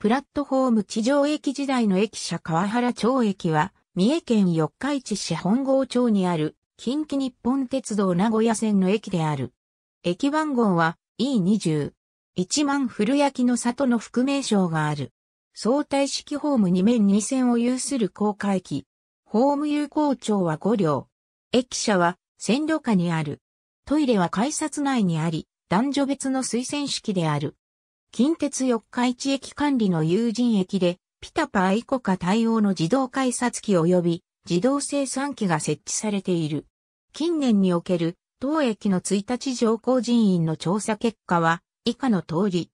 プラットフォーム地上駅時代の駅舎川原町駅は、三重県四日市市本郷町にある、近畿日本鉄道名古屋線の駅である。駅番号は E20。一万古焼の里の副名称がある。相対式ホーム2面2線を有する高架駅。ホーム有効町は5両。駅舎は線路下にある。トイレは改札内にあり、男女別の推薦式である。近鉄四日市駅管理の有人駅で、ピタパイコカ対応の自動改札機及び自動生産機が設置されている。近年における当駅の1日乗降人員の調査結果は以下の通り。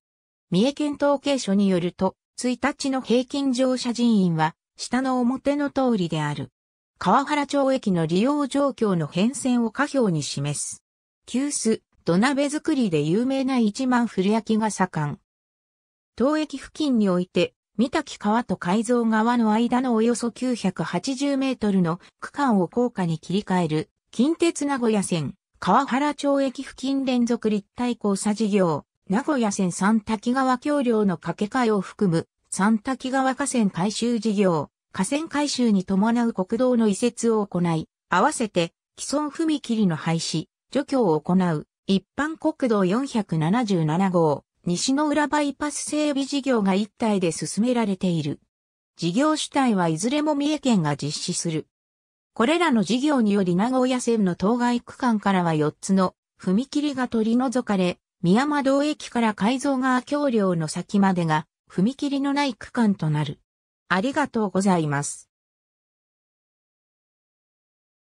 三重県統計所によると、1日の平均乗車人員は下の表の通りである。川原町駅の利用状況の変遷を下表に示す。急須、土鍋作りで有名な一万古焼が盛ん。東駅付近において、三滝川と改造川の間のおよそ980メートルの区間を高架に切り替える、近鉄名古屋線、川原町駅付近連続立体交差事業、名古屋線三滝川橋梁の架け替えを含む、三滝川河川改修事業、河川改修に伴う国道の移設を行い、合わせて既存踏切の廃止、除去を行う、一般国道477号、西の浦バイパス整備事業が一体で進められている。事業主体はいずれも三重県が実施する。これらの事業により名古屋線の当該区間からは4つの踏切が取り除かれ、宮間道駅から改造川橋梁の先までが踏切のない区間となる。ありがとうございます。